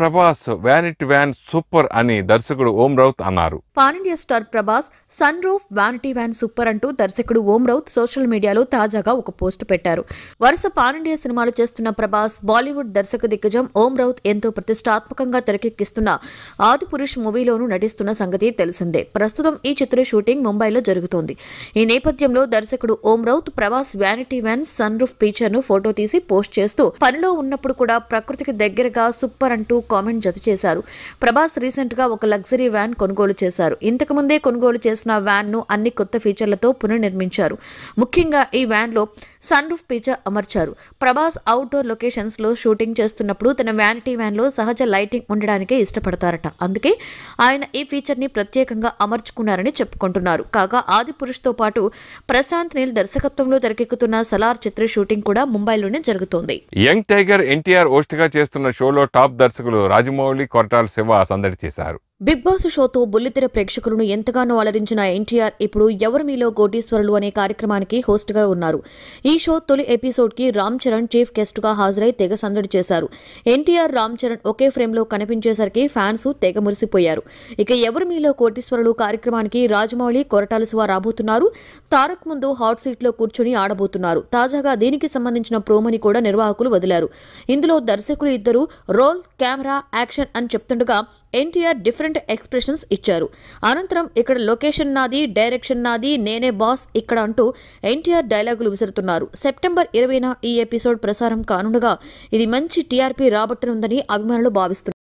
Prabhas van van super అని దర్శకుడు ఓం రౌత్ అన్నారు pan India star Prabhas sunroof vanity van super అంటూ దర్శకుడు ఓం రౌత్ సోషల్ మీడియాలో తాజాగా ఒక పోస్ట్ పెట్టారు వరుస పాన్ ఇండియా సినిమాలు చేస్తున్న ప్రభాస్ బాలీవుడ్ దర్శక దిగ్గజం ఓం రౌత్ ఎంతో ప్రతిష్టాత్మకంగా తెరకెక్కిస్తున్న ఆది పురుష్ మూవీలోనూ నటిస్తున్న సంగతి తెలిసిందే ప్రస్తుతం ఈ చిత్ర షూటింగ్ ముంబైలో జరుగుతోంది ఈ నేపథ్యంలో దర్శకుడు Om Raut Prabhas vanity van sunroof feature ను ఫోటో తీసి పోస్ట్ చేస్తూ పనిలో ఉన్నప్పుడు కూడా ప్రకృతికి దగ్గరగా సూపర్ అంటూ కామెంట్ జత చేశారు ప్రభాస్ రీసెంట్గా ఒక లగ్జరీ వ్యాన్ కొనుగోలు చేశారు ఇంతకుముందే కొనుగోలు చేసిన వ్యాన్ను అన్ని కొత్త ఫీచర్లతో పునర్నిర్మించారు ముఖ్యంగా ఈ వ్యాన్లో సన్ రూఫ్ ఫీచర్ అమర్చారు ప్రభాస్ అవుట్డోర్ లొకేషన్స్లో షూటింగ్ చేస్తున్నప్పుడు తన వ్యానిటీ వ్యాన్లో సహజ లైటింగ్ ఉండడానికే ఇష్టపడతారట అందుకే ఆయన ఈ ఫీచర్ని ప్రత్యేకంగా అమర్చుకున్నారని చెప్పుకుంటున్నారు కాగా ఆది పురుష్తో పాటు ప్రశాంత్ నీల్ దర్శకత్వంలో తెరకెక్కుతున్న సలార్ చిత్ర షూటింగ్ కూడా ముంబైలోనే జరుగుతోంది యంగ్ టైగర్ ఎన్టీఆర్ హోస్ట్ గా చేస్తున్న షోలో టాప్ దర్శకులు రాజమౌళి కొరటాల శివ సందడి చేశారు బిగ్ బాస్ షోతో బుల్లితెర ప్రేక్షకులను ఎంతగానో అలరించిన ఎన్టీఆర్ ఇప్పుడు ఎవరు మీలో కోటీశ్వరులు అనే కార్యక్రమానికి హోస్ట్గా ఉన్నారు ఈ షో తొలి ఎపిసోడ్కి రామ్ చరణ్ చీఫ్ గెస్ట్గా హాజరై తెగ సందడి చేశారు ఎన్టీఆర్ రామ్ చరణ్ ఒకే ఫ్రేమ్లో కనిపించేసరికి ఫ్యాన్స్ తెగ మురిసిపోయారు ఇక ఎవరు మీలో కోటీశ్వరులు కార్యక్రమానికి రాజమౌళి కొరటాల రాబోతున్నారు తారక్ ముందు హాట్ సీట్లో కూర్చుని ఆడబోతున్నారు తాజాగా దీనికి సంబంధించిన ప్రోమోని కూడా నిర్వాహకులు వదిలారు ఇందులో దర్శకులు ఇద్దరు రోల్ కెమెరా యాక్షన్ అని చెప్తుండగా ఎన్టీఆర్ డిఫరెంట్ ఎక్స్ప్రెషన్స్ ఇచ్చారు అనంతరం ఇక్కడ లొకేషన్ నాది డైరెక్షన్ నాది నేనే బాస్ ఇక్కడ అంటూ ఎన్టీఆర్ డైలాగులు విసురుతున్నారు సెప్టెంబర్ ఇరవైన ఈ ఎపిసోడ్ ప్రసారం కానుండగా ఇది మంచి టీఆర్పీ రాబట్టనుందని అభిమానులు భావిస్తున్నారు